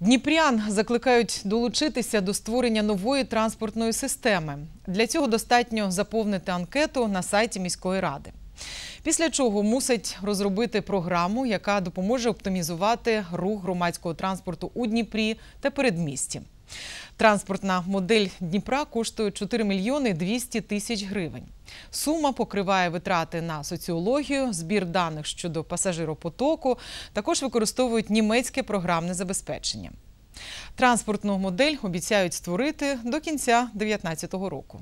Дніпрян закликають долучитися до створення нової транспортної системи. Для цього достатньо заповнити анкету на сайті міської ради. Після чого мусить розробити програму, яка допоможе оптимізувати рух громадського транспорту у Дніпрі та передмісті. Транспортна модель Дніпра коштує 4 мільйони 200 тисяч гривень. Сума покриває витрати на соціологію, збір даних щодо пасажиропотоку. Також використовують німецьке програмне забезпечення. Транспортну модель обіцяють створити до кінця 2019 року.